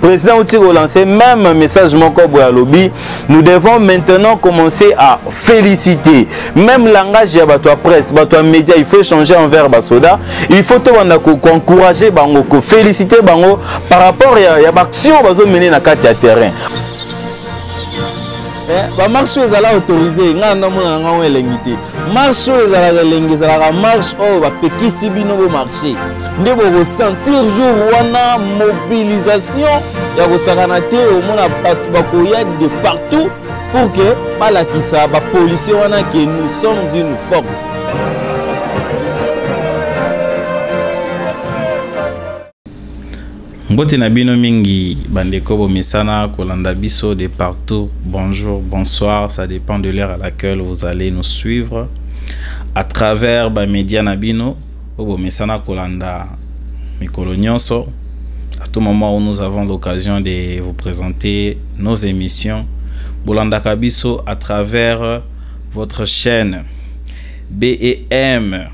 président outil relancer même message moko boya lobby nous devons maintenant commencer à féliciter même langage ya bato presse bato média il faut changer envers basoda il faut to banda ko encourager bango ko féliciter bango par rapport ya ya baction bazo mener na kati ya terrain Eh, bamarshe oyo ezala autorise ngai namona yango ango elengi te marshe oyo ezalaka elengi ezalaka marshe oyo bapekisi bino bomarshe nde bokosentir jour wana mobilisation ya kosakana te omona bato bakoya de partout pour ke balakisa bapolisier wana ke nous sommes une force mbote na bino mingi bandeko kolanda biso de partout bonjour bonsoir ça dépend de l'heure à laquelle vous allez nous suivre à travers media na bino obo misana kolanda à tout moment où nous avons l'occasion de vous présenter nos émissions bolanda kabiso à travers votre chaîne BEM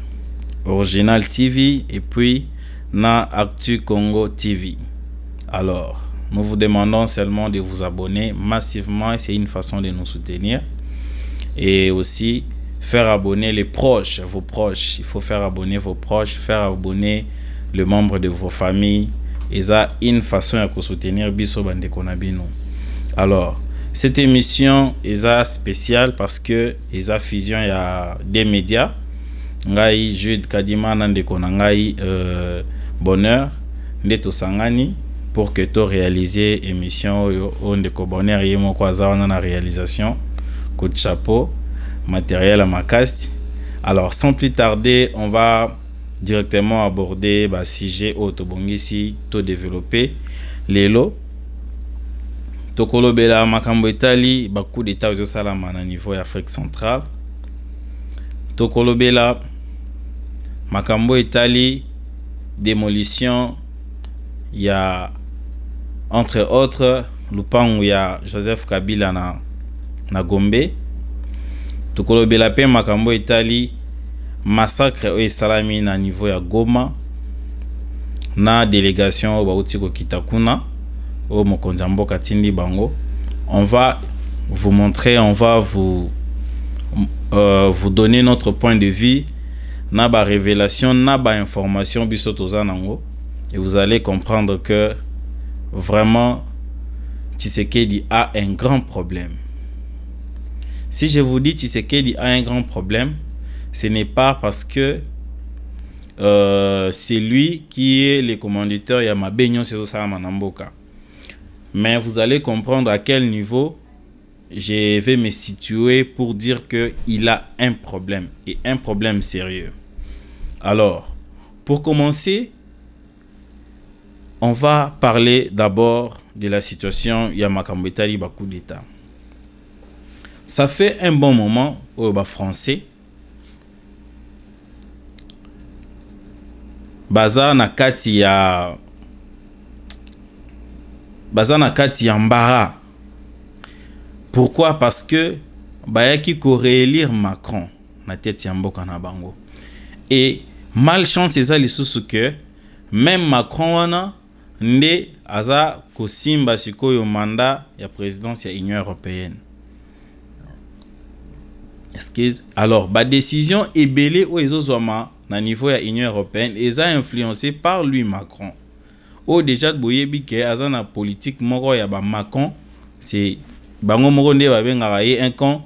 Original TV et puis na Actu Congo TV. Alors, nous vous demandons seulement de vous abonner massivement, c'est une façon de nous soutenir. Et aussi, faire abonner les proches, vos proches. Il faut faire abonner vos proches, faire abonner le membre de vos familles. Et ça, une façon à soutenir Bisso Bandekonabino. Alors, cette émission est spéciale parce que est fusion il y a des médias. Ngai Jude Kadima bonheur nde sangani pour que réaliser émission oyo oyo ndeko bonheur na réalisation coup de chapeau matériel à makasi alors sans plus tarder on va directement aborder basujet bongisi to développer lelo tokolobela makambo etali bacoup d'état ezosalama na niveau ya afrique centrale tokolobela makambo itali démolition a entre autres y a joseph kabila na, na gombe tokolobela mpe etali massacre au Salami na niveau ya goma na délégation au bauti ko kuna au mokonzi bango on va vous montrer on va vous, euh, vous donner notre point de vue Naba révélation naba information biso nango et vous allez comprendre que vraiment Tshisekedi a un grand problème. Si je vous dis Tshisekedi a un grand problème, ce n'est pas parce que euh, c'est lui qui est le commanditeur c'est Nyonso Manamboka. Mais vous allez comprendre à quel niveau je vais me situer pour dire qu'il a un problème et un problème sérieux. Alors, pour commencer, on va parler d'abord de la situation Yamakambo Etali coup d'État. Ça fait un bon moment au bas français. Baza na kati ya baza na kati ya mbara. Pourquoi Parce que bayaki ko réélire Macron na tête ya mboka na bango. Et malchance eza lisusu ke meme macron wana nde aza kosimba sikoyo manda ya présidence ya union européenne excuse alors badécision ebele oyo ezozwama na niveau ya union européenne eza influencé par lui macron oyo déjà boyebi ke aza na politike moko ya bamacron c'est bango moko nde babengaka ye un con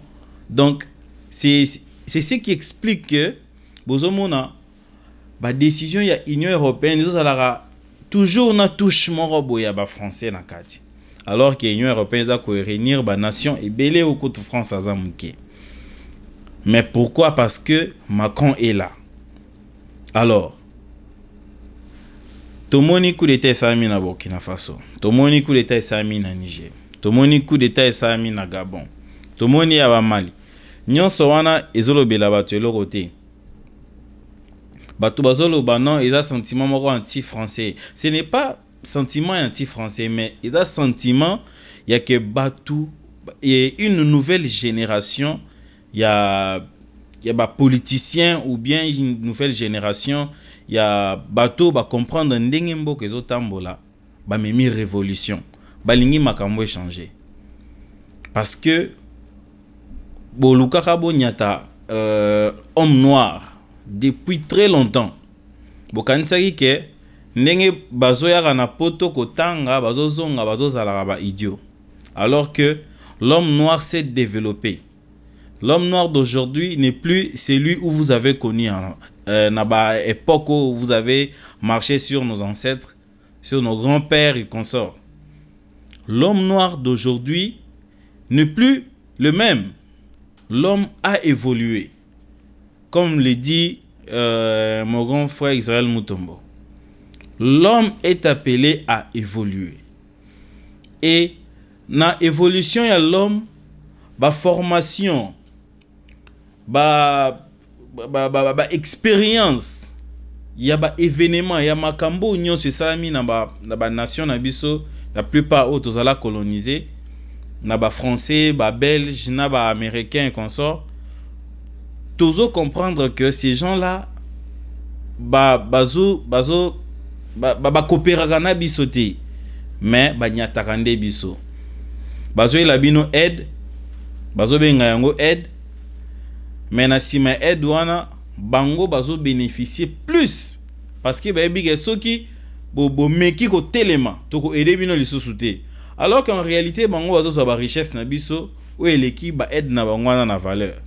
donc c'est ce qui explique que bozomona badesizio ya union européenne ezozalaka toujours na touche moko boye ya bafrançais na kati alors ke union européenne eza koreunir banation ebele okutu france aza moke mais pourquoi parce que macron est là alors tomoni coup d'état esalami na burkina faso tomoni coup d'état esalami na niger tomoni coup d'état esalami na gabon tomoni ya bamali nyonso wana ezolobela bato eloko te bato bazoloba non eza sentiment moko anti français ce n'est pas sentiment anti français mais eza sentiment ya ke bato et une nouvelle génération ya ya bapoliticien ou bien une nouvelle génération ya bato bakomprendre ndenge mboka ezotambola bamemi révolution balingi makambo échanger parce que bolukaka bonyata euh, homme noir depuis très longtemps poto alors que l'homme noir s'est développé l'homme noir d'aujourd'hui n'est plus celui où vous avez connu en hein. euh, naba époque où vous avez marché sur nos ancêtres sur nos grands-pères et consorts l'homme noir d'aujourd'hui n'est plus le même l'homme a évolué comme le dit euh, mon grand frère Israël Mutombo, l'homme est appelé à évoluer. Et na évolution ya l'homme, ba formation, ba, ba, ba, ba expérience, ya ba événement, ya makambo nyonso esalami na ba, na ba nation na biso, la plupart oyo tozala coloniser na ba français, ba belge, na ba américain et consort, tozo comprendre que ces gens-là ba bazo bazo ba bakopéraka na biso te me banyataka nde biso bazoyela bino aide bazobenga yango aide me na nsima ya aide wana bango bazobénéficie plus parce que bayebi ke soki bomeki bo kotelema tokoede bino lisusu te alors qu'en réalité bango bazozwa barichesse na biso oyo eleki baaide na bango wana na valeur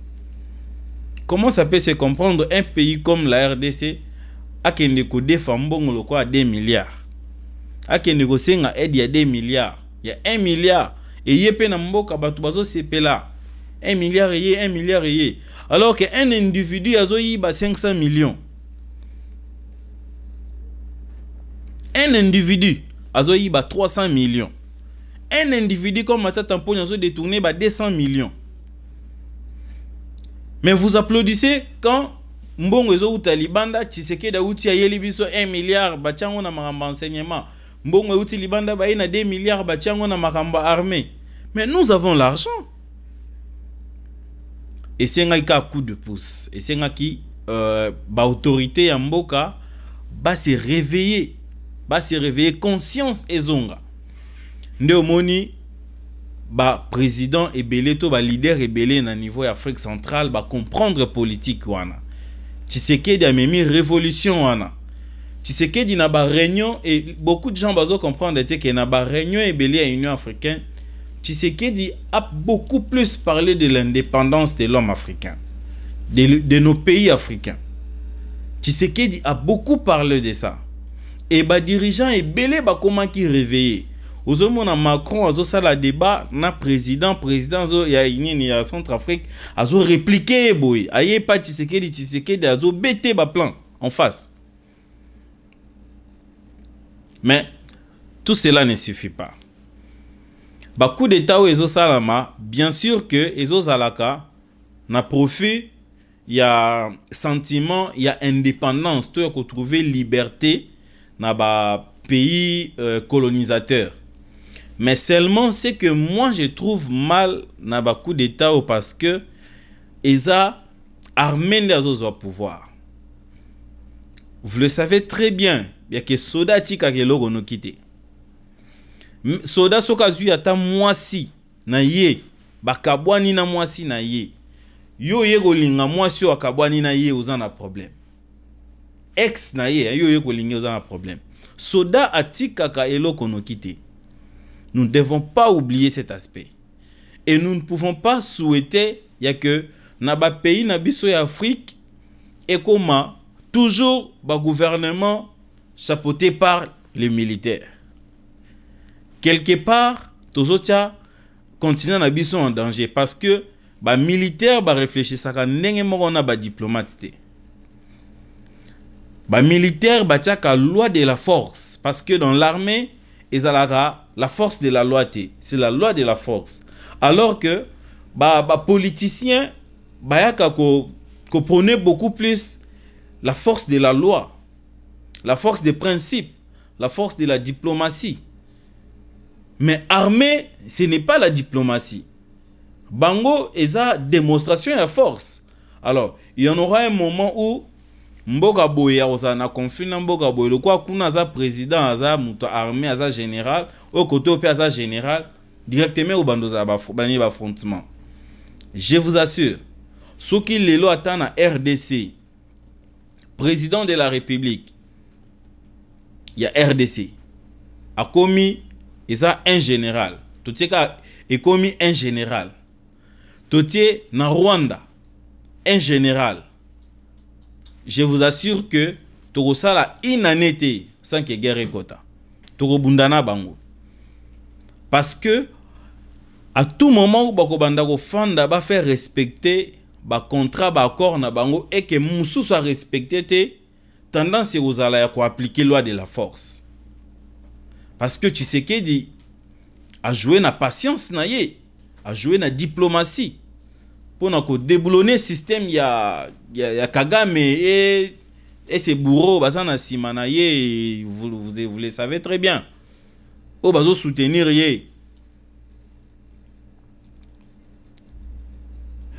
comment ça peut se comprendre un pays comme la rdc akende kodefa mbongo lokola 2 milliard akende kosenga aide ya 2 milliard ya e 1 milliard eye mpe na mboka bato bazosepela 1 milliard eye 1 milliard eye alors que un individu azoyiba 500 millions un individu azoyiba 300 millions un individu comme matata mponi azodetourne ba 200 millions Mais vous applaudissez quand Mbongo ezo uta libanda Tshisekedi uti ayeli 1 milliard batiango na maramba enseignement. Mbongo uti libanda ba 2 milliards batiango na maramba armée. Mais nous avons l'argent. Et c'est un coup de pouce. Et c'est un qui euh, ba autorité en mboka ba se réveiller. Ba se réveiller conscience zonga. Nde omoni ba président et le ba leader et na niveau Afrique centrale ba comprendre politique wana Tshisekedi une révolution wana Tshisekedi na ba réunion et beaucoup de gens bazo comprendre que na ba réunion Belé à Union africaine Tshisekedi a beaucoup plus parlé de l'indépendance de l'homme africain de, nos pays africains Tshisekedi a beaucoup parlé de ça et ba dirigeant ebelé ba comment qui réveiller ozomona macron azosala débat na président président azo ya nini ya centre afrique azoréplike ye boye aye pa tshisekedi tshisekedi azobete baplan en face mais tout cela ne suffit pas bacoup d'état oyo ezosalama bien sûr que ezozalaka na profit ya sentiment ya indépendance to ya kotrouve liberté na bapays euh, colonisateur Mais seulement ce que moi je trouve mal na ba coup d'état parce que eza armée ndazozwa pouvoir. Vous le savez très bien, bien que soda tika ke logo no kite. Soda soka zwi ata mwasi na ye bakabwani na mwasi na ye. Yo ye kolinga mwasi oyo akabwani na ye oza na problème. Ex na ye yo ye kolinga oza na problème. Soda atikaka eloko noki te. Nous ne devons pas oublier cet aspect. Et nous ne pouvons pas souhaiter il y a que dans le pays na biso ya Afrique et comment toujours le gouvernement chapeauté par les militaires. Quelque part, tozotia continent na biso en danger parce que ba militaire ba réfléchissaka ndenge moko na ba diplomate te. Ba militaire batiaka loi de la force parce que dans l'armée ezalaka La force de la loi c'est la loi de la force. Alors que bah, bah politicien bah y'a beaucoup plus la force de la loi, la force des principes, la force de la diplomatie. Mais armée, ce n'est pas la diplomatie. Bango à démonstration à force. Alors, il y en aura un moment où mboka boye akozala na conflit na mboka boye lokwa kuna aza président aza moto armé aza général oyo kote oyo mpe aza général directement oyo bando ozala banini baffrontement je vous assure soki lelo ata na rdc président de la république ya rdc akomi eza un général totie kaka ekomi un général totie na rwanda un général je vous assure que tokosala une année te sans que guerre ekɔta tokobunda na bango parce que à tout moment bakobanda kofanda bafaire respecter bacontrat baaccord na bango eke mosusu arespecte te tendance ekozala ya koaplike loi de la force parce que tshisekedi ajoue na patience na ye ajoue na diplomatie mpona kodeblone systeme ya, ya, ya kagame e ese bourreau baza na nsima na ye vous, vous, vous le savez très bien oyo bazosoutenir ye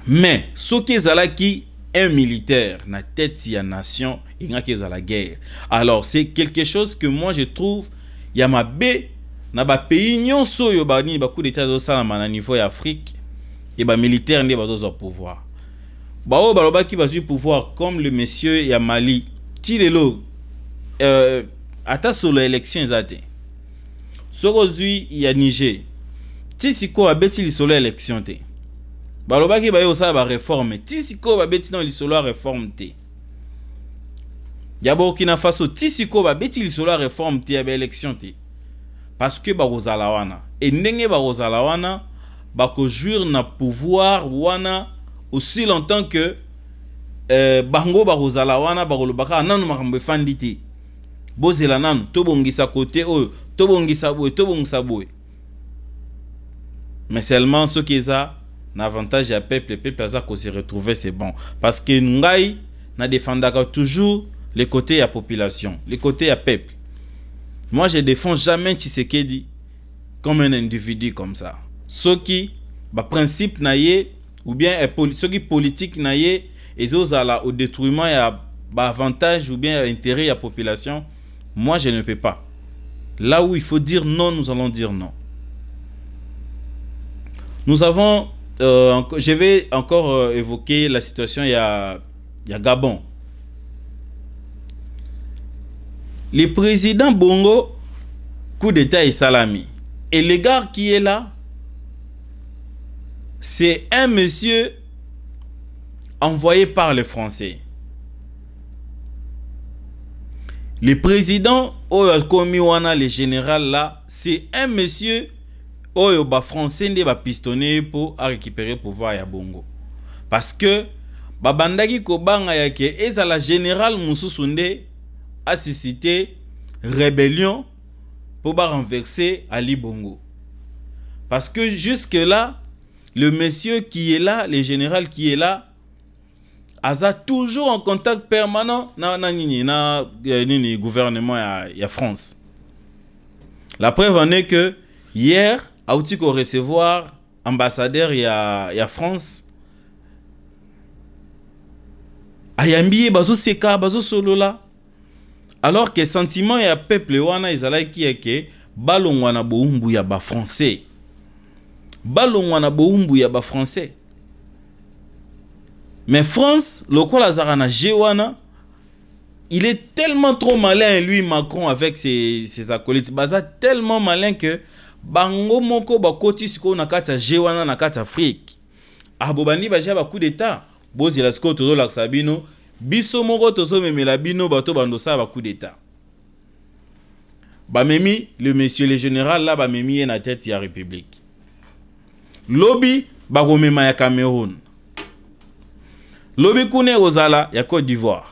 mais soki ezalaki un militaire na tête ya nation engaki ezala guerre alors c'est quelque chose que moi je trouve ya mabe na bapays nyonso oyo banini bacoup d'état ezosalama na niveau ya afrique et ba militaire nde bazozwa pouvoir baoyo balobaki bazwi pouvoir comme le monsieur ya mali ti lelo euh, ata solo élection eza te soki ozwi ya niger ti sikoyo abeti lisolo ya élection te balobaki baye kosala bareforme ti sikoyo babeti nao lisolo ya reforme te ya burkina faso ti sikoyo babeti lisolo ya reforme te ya baélection te parce que bakozala wana e ndenge bakozala wana jure na pouvoir wana aussi longtemps que bango euh, bango bakozala wana bakoloba lobaka nanu makambo efandi te bozela nanu tobongisa kote oyo tobongisa boye mais seulement ce qui ça avantage à peuple peuple aza se retrouver c'est bon parce que ngai défendu toujours les côtés à population les côtés à peuple moi je défends jamais ce dit comme un individu comme ça soki qui principe ye ou bien soki politique na ye aller au détruiment à avantage ou bien intérêt à population moi je ne peux pas là où il faut dire non nous allons dire non nous avons euh, je vais encore euh, évoquer la situation il y a, Gabon. Le président Bongo, coup d'État et Salami. Et l'égard gars qui est là, c'est un monsieur envoyé par les Français. Le président oyo le général là, c'est un monsieur Oyoba français pistonné pour récupérer le pouvoir à bongo. Parce que le kobanga la général a a suscité rébellion pour renverser Ali Bongo. Parce que jusque là le monsieur qui est là, le général qui est là, a toujours en contact permanent dans le euh, gouvernement de la France. La preuve en est que hier, a eu recevoir ambassadeur ya a France ayambi bazoseka bazosolola alors que sentiment ya peuple wana ezalaki eke balongwa na boumbu ya français balongwa na boumbu ya français mais france lokola zara na jewana il est tellement trop malin lui macron avec ses, ses acolytes baza tellement malin que bango moko nakata sikoyo na kati ya g na kati afrique abo ba jaba coup d'état bozela sikoyo tozolakisa bino biso moko memela bino bato ba coup d'état bamemi le monsieur le général là bamemi est na tête ya république lobi Cameroun. ya Cameroun, lobi Rosala, ozala ya côte d'ivoire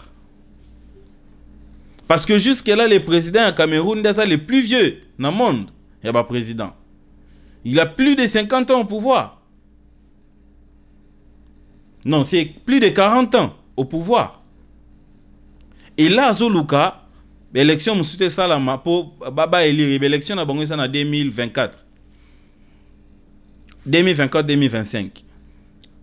parce que jusque là le président ya cameroun est le plus vieux le monde ya président, il a plus de 50 ans au pouvoir non c'est plus de 40 ans au pouvoir et là à élection de esalama pour élection na 2024 2024-2025.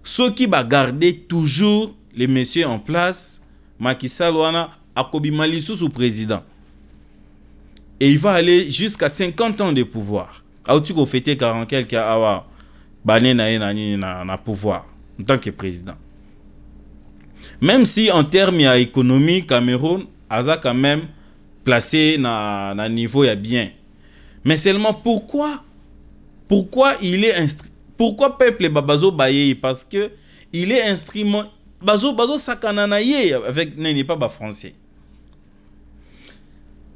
Ceux qui va garder toujours les messieurs en place, Macky Sall wana akobima lisusu président. Et il va aller jusqu'à 50 ans de pouvoir. Auti ah, ko fêter 40 quelques awa ah, bané na na na pouvoir en tant que président. Même si en termes ya économie Cameroun aza quand même placé na na niveau ya bien. Mais seulement pourquoi Pourquoi il est Pourquoi peuple Babazo Baye Parce que il est instrument. Bazo Bazo Sakananaye avec n'est pas ba français.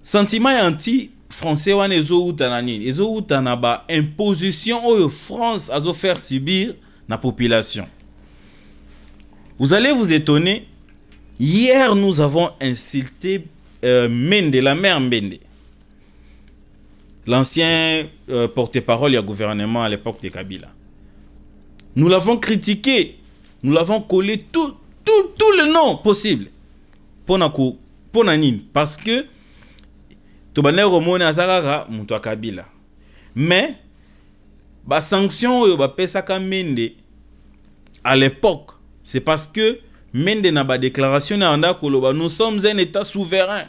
Sentiment anti français ou ezo utana nini? Ezo utana ba imposition au France azo faire subir la population. Vous allez vous étonner. Hier, nous avons insulté euh, Mende, la mère Mende l'ancien euh, porte-parole du gouvernement à l'époque de Kabila. Nous l'avons critiqué, nous l'avons collé tout, tout, tout le nom possible. Ponako, Ponanin, parce que Tobaner Romone Azarara, Moutoua Kabila. Mais, la sanction, pesa Mende, à l'époque, c'est parce que Mende n'a pas déclaration, nous sommes un État souverain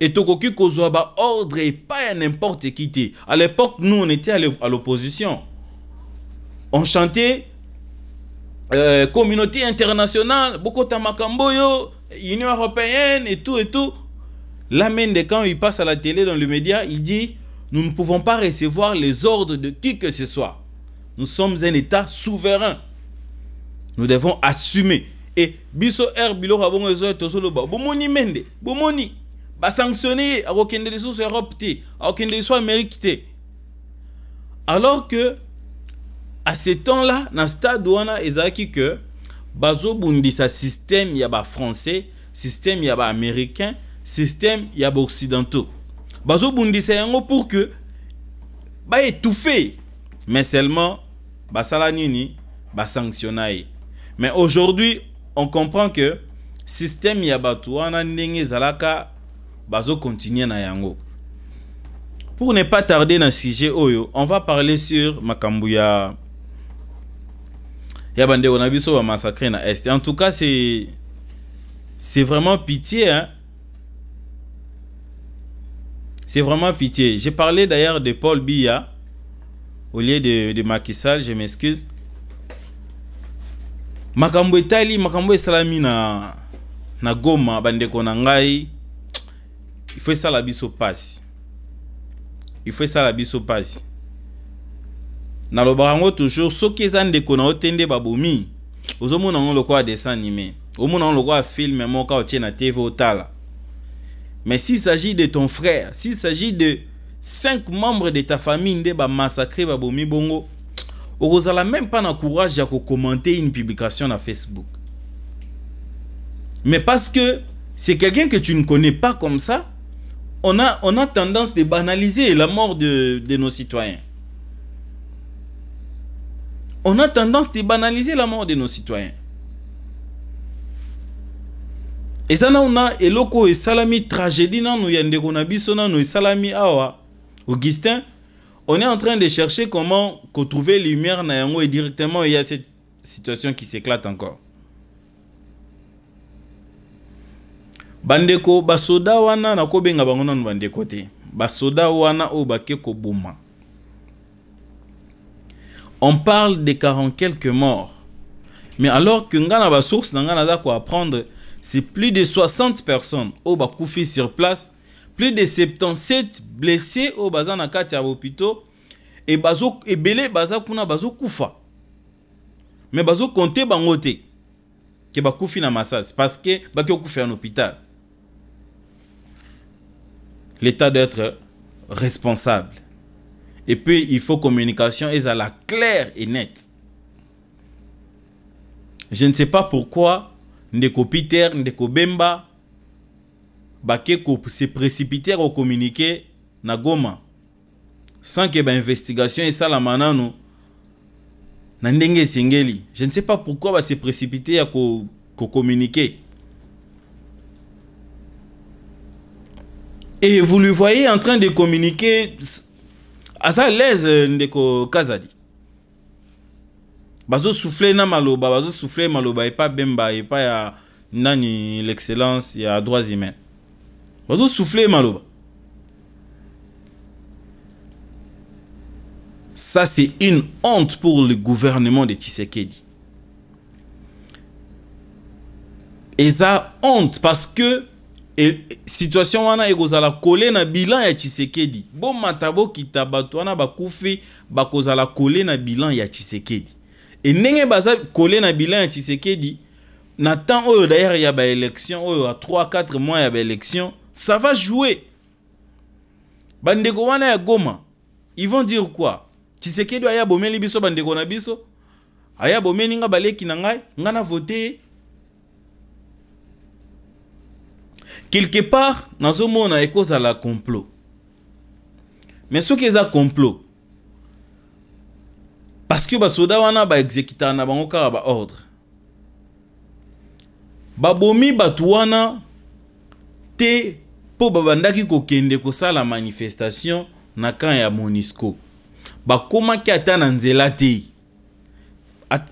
et tokoki kozwa ordre ordre pas à n'importe qui à l'époque nous on était à l'opposition on chantait euh, communauté internationale Beaucoup Tamakamboyo, union européenne et tout et tout là de quand il passe à la télé dans le média il dit nous ne pouvons pas recevoir les ordres de qui que ce soit nous sommes un état souverain nous devons assumer et biso mende basanctionne akokende lisusu europe te akokende lisusu amérique te alors que à ce temps-là na stade wana ezalaki ke bazobundisa système ya bafrançais système ya baaméricain système ya baoccidentaux bazobundisa yango pour que baétouffe mais seulement basala nini basanctionna ye mais aujourd'hui on comprend que système ya bato wana ndenge ezalaka bazo continuer na yango pour ne pas tarder le sujet on va parler sur Makambuya. ya on a na biso massacrer na est. en tout cas c'est c'est vraiment pitié hein. c'est vraiment pitié j'ai parlé d'ailleurs de paul Bia au lieu de, de je m'excuse makambo etali makambo salamina na goma bandeko na ngai il Il fait biso la ça la biso Dans le barango, toujours soki eza ndeko na yo babomi ozomona yango le dessin animé omona yango film. filme moka otie na tv otala mais s'il s'agit de ton frère s'il s'agit de cinq membres de ta famille nde massacrer babomi bongo okozala même pas na courage de commenter une publication sur facebook mais parce que c'est quelqu'un que tu ne connais pas comme ça on a, on a tendance de banaliser la mort de, nos citoyens. On a tendance de banaliser la mort de nos citoyens. et et eloko et salami tragédie on est en train de chercher comment trouver lumière et directement il y a cette situation qui s'éclate encore bandeko basoda wana nakobenga bango nano bandeko te basoda wana oyo bake koboma on parle de 40 quelques morts mais alors que ngana na basource na za ko c'est plus de 60 personnes oyo bakufi sur place plus de 77 blessés oyo baza na kati ya bopitau e bazo ebele baza kuna bazokufa mais bazokonte bango ke bakufi na masasi parce que bake na hôpital l'état d'être responsable. Et puis, il faut communication, et ça la claire et nette. Je ne sais pas pourquoi Ndeko Peter, Ndeko Bemba, Bakeko se précipiter au communiqué nagoma Goma. Sans que l'investigation et ça la manano na singeli. Je ne sais pas pourquoi va bah, se précipiter à ko, ko communiquer. Et vous le voyez en train de communiquer à sa l'aise, euh, Ndeko Kazadi. Bazo souffler na maloba, bazo souffler maloba, et pas bemba, et pas ya nani l'excellence, a droits humains. Bazo souffler maloba. Ça, c'est une honte pour le gouvernement de Tshisekedi. Et ça, honte parce que e, situation wana ekozala kole na bilan ya tshisekedi bomata bokita bato wana bakufi bakozala kole na bilan ya tshisekedi e ndenge baza kole na bilan ya tshisekedi na temps oyo d'ailleurs ya baélection oyo a 3-4 mois ya baélection ça va jouer bandeko wana ya goma ils vont dire quoi tshisekedi aya bomeli biso bandeko na biso aya bomeli nga baleki na ngai nga na vote ye quelque part nazomona ekozala complot mais soki eza complot parceke basoda wana baexekutaka na bango kaka baordre babomi bato wana te mpo babandaki kokende kosala manifestation na kamp ya monisco bakomaki ata na nzela te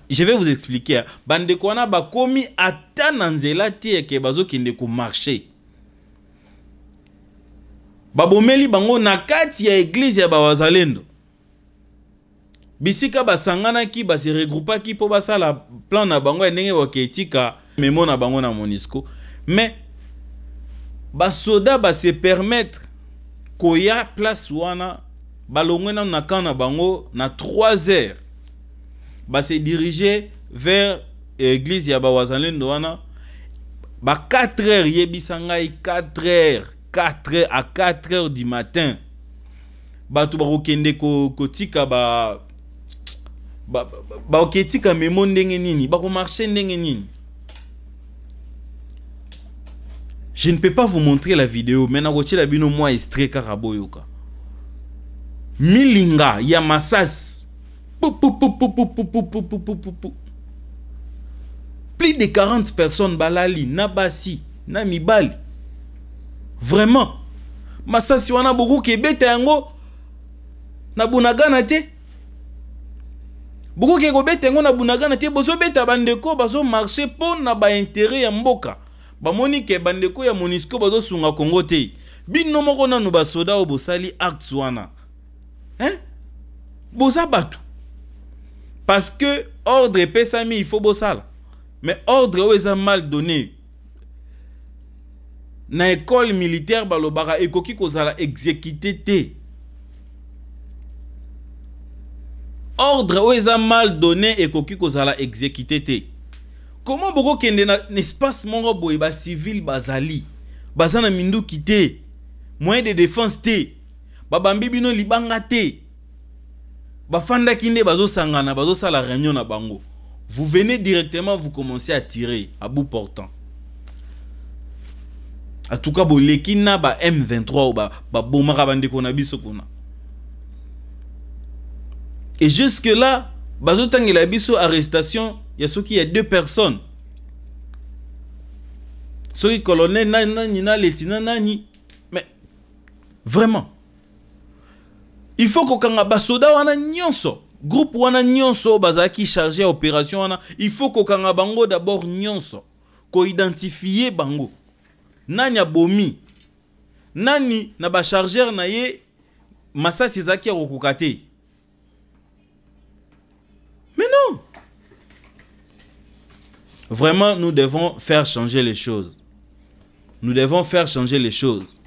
je vais vous expliquer bandeko wana bakomi ata na nzela te yake bazokende komarche babomeli bango na kati ya eglize ya bawazalendo bisika basanganaki base regroupaki mpo basala plan na bango ya ndenge bake etika memo na bango na monisco mais basoda base permettre koya place wana balongwe nano na kamp na bango na 3 heures base dirige vers eglize ya bawazalendo wana ba 4 heures yebisa ngai 4 heures 4 à 4h du matin ba n'engenini, nini je ne peux pas vous montrer la vidéo Mais la bino moi est très caraboyoka. milinga ya plus de 40 personnes balali nabasi, namibali. vraiment masasi wana bokoki ebeta yango na bunagana te bokoki kobeta yango na bunagana te bozobeta bandeko bazomarche mpo na baintere ya mboka bamoni ke bandeko ya monisco bazosunga kongo te bino moko nanu basoda oyo bosali acte wana hein? boza bato parce que ordre epesami ifo bosala mais ordre oyo eza mal donné na école militaire balobaka ekoki kozala exécuté te ordre oyo eza mal donné ekoki kozala exécuté te boko kende na espace moko boye civil bazali bazana mindu kité moyen de défense te babambi bino libanga te bafandaki nde bazosangana la réunion na bango vous venez directement vous commencez à tirer à bout portant en tout cas boleki na ba M23 babomaka bandeko na biso kuna et jusque là bazotangela biso arrestation ya y est deux personnes soki colonel nani nani na letina nani mais vraiment il faut kokanga basoda wana nyonso groupe wana nyonso Bazaki charge à opération il faut kokanga bango d'abord nyonso identifie bango nani bomi. nani na chargeur na ye masasi ezalaki a mais non vraiment nous devons faire changer les choses nous devons faire changer les choses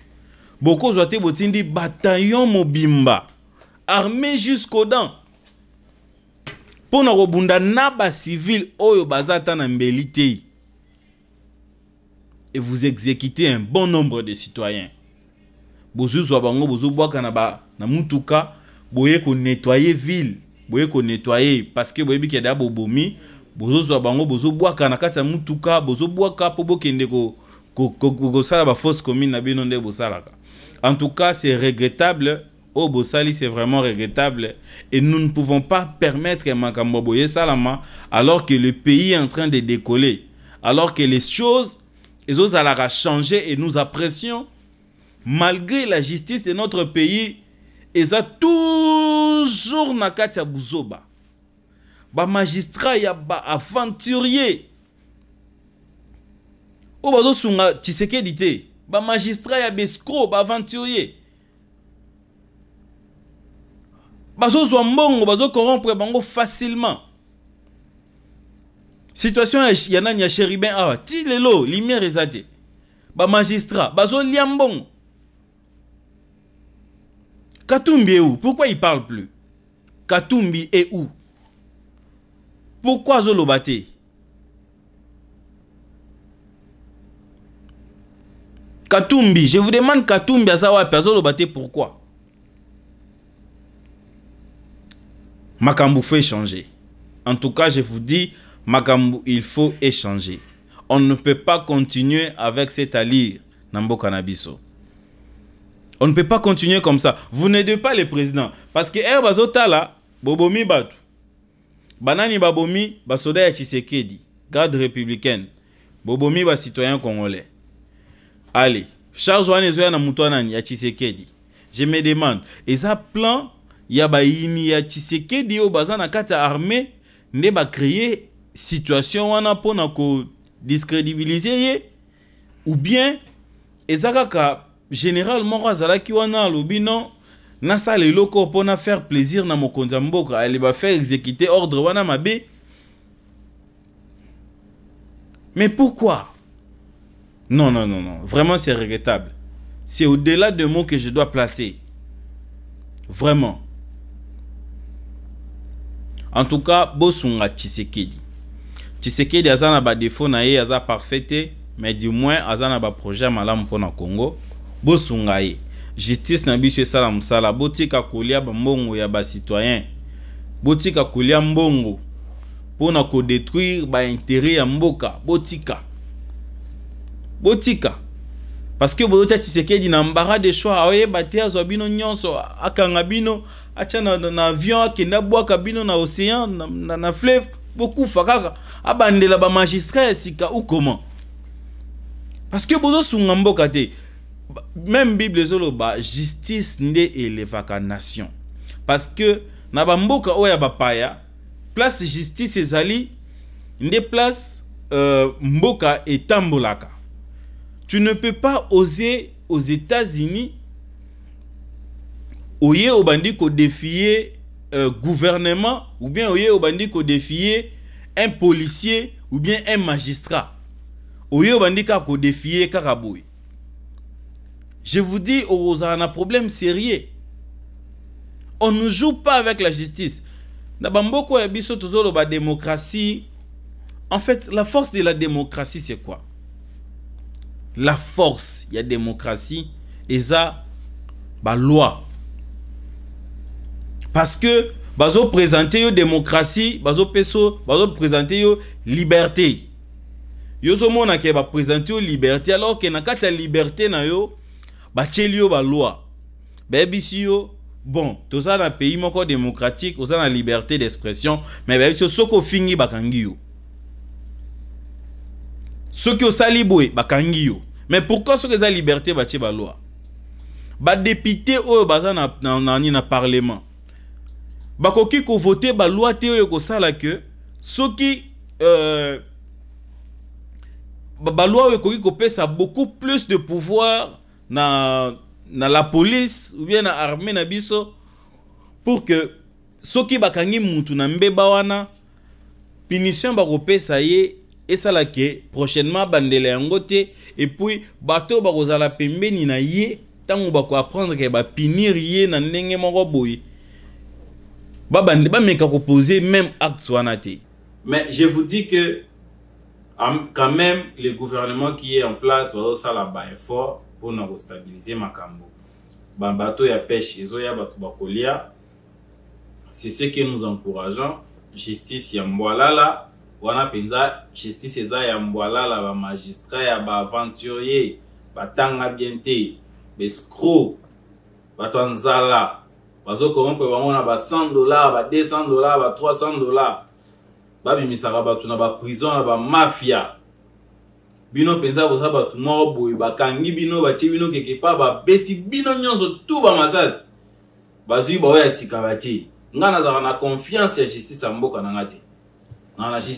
Boko te botindi bataillon mobimba armé jusqu'au dents Pour na robunda na civil oyo bazata na mbeli et vous exécutez un bon nombre de citoyens. Bozuzwa bango bozobwaka na ba na mutuka boye ko nettoyer ville, boye ko nettoyer parce que boye bikeda bobomi bozozwa bango bozobwaka na kati ya mutuka bozobwaka po bokende kosala bafosse commune na bino nde bosalaka en tout cas c'est regrettable Oh, Bossali, c'est vraiment regrettable et nous ne pouvons pas permettre à boye Salama, alors que le pays est en train de décoller alors que les choses ezozalaka changer et nous apprécions malgré la justice de notre pays eza toujours na kati ya buzoba bamagistrat ya baaventurier oyo bazosunga tshisekedi te bamagistrat ya bescro baaventurier bazozwa mbongo bazocorrompre bango facilement situation a nani ya ben awa ah, ti lelo lumière eza Bah, magistrat bazolia mbongo katumbi est où pourquoi il parle plus katumbi est où pourquoi Zolo bate? katumbi je vous demande katumbi à Zawa. azoloba te pourquoi camoufée est changée. en tout cas je vous dis Makambu, il faut échanger. On ne peut pas continuer avec cet allure Nambo Kanabiso. On ne peut pas continuer comme ça. Vous n'êtes pas le président, Parce que bobo Bobomi Batu, Banani Babomi, Basoda ya Chisekedi, garde républicaine, Bobomi Bas citoyen congolais. Allez, Charles Juan ezoya na mutu Je me demande, et ça plan ya ba yini ya Chisekedi au bazana kata armée ne va créer situation wana mpona kodiscrédibilize ye ou bien eza kaka général moko azalaki wana alobi non nasala eloko mpo na faire plaisir na mokonzi ya mboka aleba faire exécuter ordre wana mabe mais pourquoi non non non non vraiment c'est regrettable c'est au-delà de mots que je dois placer vraiment en tout cas bosunga tshisekedi tshisekedi aza na badefo na ye aza parfait te mais du moins aza na baprojet ya malamu mpo na congo bosunga ye justice na biso esala mosala botika kolia bambongo ya bacitoyen botika kolia mbongo mpo na kodétruire baintere ya mboka botika botika parceke bozotia tshisekedi na mbara de choix aoyeba te azwa bino nyonso akanga bino atya na, na avion akende abwaka bino na océan na, na, na fleuve bokufa kaka abandela si magistrat ou comment parce que bozosunga mboka te même bible ba justice nde elevaka nation parce que na ou o ya bapaya place justice ezali nde place euh, mboka et etambolaka tu ne peux pas oser aux états-unis ou obandi ko euh, gouvernement ou bien bandi ko défier un policier ou bien un magistrat. Je vous dis, on oh, a un problème sérieux. On ne joue pas avec la justice. démocratie. En fait, la force de la démocratie, c'est quoi La force, il y a démocratie, et ça, loi. Parce que bazopresente yo démocratie bazopesa bazopresente yo liberté yo ozomona ke bapresente yo liberté alors ke na kati ya liberté na yo batieli yo baloi bayebisi yo bon toza na pays moko démocratique oza na liberté d'expression me bayebisi yo soki ofingi bakangi yo soki osali boye bakangi yo me pourquoi soki eza liberté batie baloi badepute oyo baza na, na, na, na, na parlement bakoki kovote balwa te oyo ekosala ke soki euh, balwa oyo ekoki kopesa beaucoup plus de pouvoir na, na la police ou bien na armée na biso pour ke soki bakangi mutu na mbeba wana punition bakopesa ye esala ke prochainement abandela yango te epuis bato oyo bakozala pembeni na ye ntango bakoapprendre ke bapinir ye na ndenge moko boye bameka kopose même acte wana te mais je vous dis que quand même le gouvernement qui est en place bazosala baeffort mpona kostabilize makambo babato ya pêche ezoya bato bakolia c'est ce que nous encourageons justice ya mbwalala wana mpenza justice eza ya mbwalala bamagistrat ya baaventurier batanga bien te bescro bato ya nzala bazokorompre bango na ba 100 dollars ba 200 dollars ba 300 dollars babimisaka bato na baprison na bamafia bino mpenza koza bato moko boye bakangi bino batie bino keke pa babeti bino nyonso tu bamasasi bazwi baoyo ya sika batie ngai nazalaka na confiance ya justice ya mboka na ngai te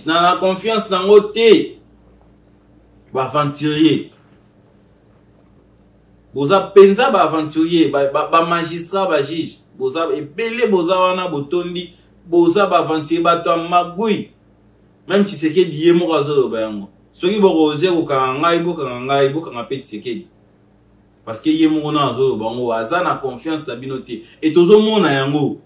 na confiance nango te baaventurier boza mpenza baaventurier bamagistrat bajuge ba, ba boza ebele boza wana botondi boza bavantier bato ya magui meme tisekedi ye moko azoloba yango soki bokozia kokanga ngai bokanga ngai bokanga mpe tisekedi parceke ye moko nano azoloba yango aza na confiance na bino te e tozomona yango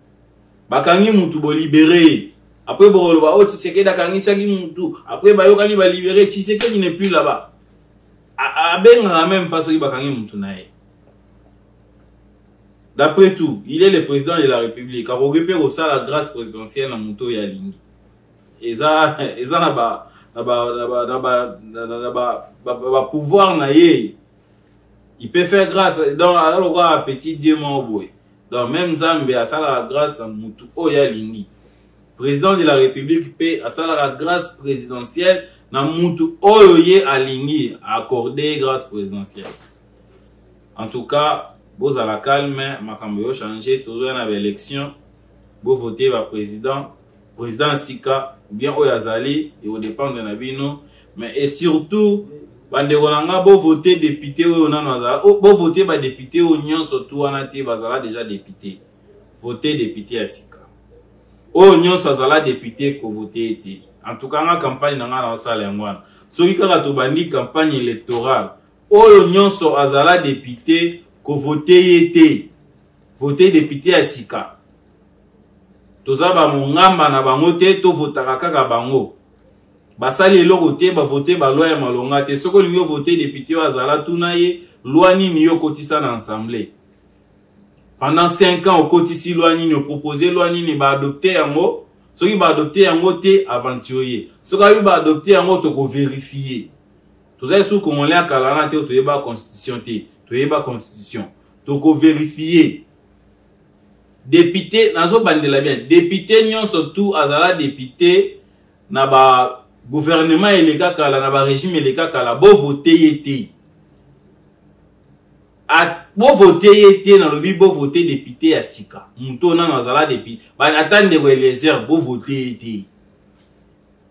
bakangi mutu bolibere apres bokoloba o oh, tisekedi akangisaki mutu apres bayokani balibere tisekedi ne plus là-bas abengaka meme mpa soki bakangi mutu na ye d'après tout il est le président de la république akoki mpe kosala grâce présidentielle na moto oyo alingi eza eza na ba na ba na ba na ba na ba ba pouvoir na ye il peut faire grâce donc aza lokola petit dieu moko boye donc même nzambe asalaka grâce na motu oyo alingi président de la république mpe asalaka grâce présidentielle na mutu oyo ye alingi aakorde grâce présidentielle en tout cas bozala calme makambo yo change tozoya na baélection bovote baprésident président sika bien oyo azali ekodépendre na bino mais e surtout bandeko na nga bovote député oyo nano azala oh, bovote badepute oyo nyonso tu wana te bazala déjà député vote député ya sika oyo nyonso azala député kovote ete en tout cas nga campagne na nga na osala yango wana soki kaka tobandi campagne électorale oyo nyonso azala député kovote ye te vote depute ya sika toza bamongamba na bango te tovotaka kaka bango basali eloko te bavote balwa ya malonga te soki olingi ovote depute oyo azala tuna ye lwa nini yo okotisa na ensemble pendant 5 ans okotisi lwa nini opropose lwa nini baadopte yango soki baadopte yango te aventure ye soki ayebi baadopte yango tokoverifie tozali su kongolais ya kala na te oyo toyeba constitution te toyeba constitution tokoverifie depute nazobandela bien depute nyonso tu azala depute na bagouvernement eleka kala na barégime eleka kala bovote ye te bovote ye te nalobi bovote depute ya sika motu oyo nano azala depute ata ndeko elezer bovote ye te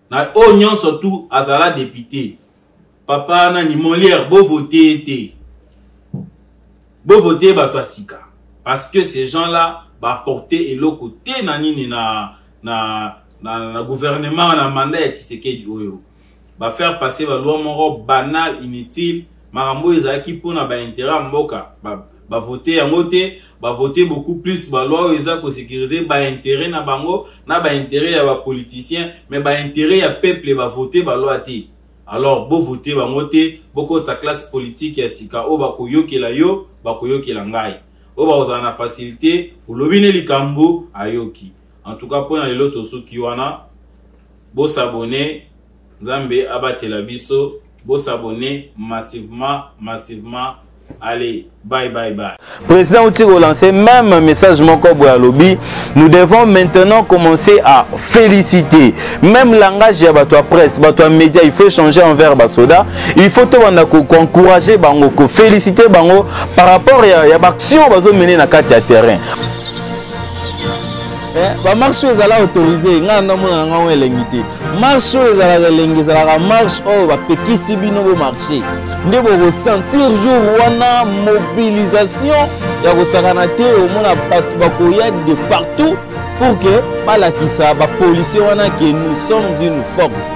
na oyo nyonso tu azala depute papa nani molière bovote ye te bovote bato ya sika parce que ces gens-là baporte eloko te na nini na, na, na, na gouvernement na mandat ya tshisekedi oyo oh, oh. bafaire passer baloi moko banal inutile makambo oyo ezalaki mpona bainteret ya mboka bavote ba yango te bavote beaucoup plus baloi oyo eza kosécurise bainteret na bango na bainteret ya bapoliticien mais bainteret ya peuple bavote baloi te alors bovote bango te bokotisa classe politike ya sika oyo bakoyokela yo bakoyokela ngai oyo bakozala na facilité olobi ne likambo ayoki en tout cas mpona lelo tosuki wana bosabone nzambe abatela biso bosabone massivement massivement Allez, bye bye bye. Président Outi relancé même un message à lobby. Nous devons maintenant commencer à féliciter. Même langage ya toi presse, toi média, il faut changer en à soda. Il faut encourager bango, féliciter bango par rapport à l'action vous mener na à terrain. Eh, bamarshe oyo ezala autorise ngai namona nga ngo elengi te marshe oyo ezalaka elengi ezalaka marshe oyo bapekisi bino bomarshe nde bokosentir jour wana mobilisation ya kosakana te omona bato bakoya de partout pour ke balakisa bapolisier wana ke nous sommes une force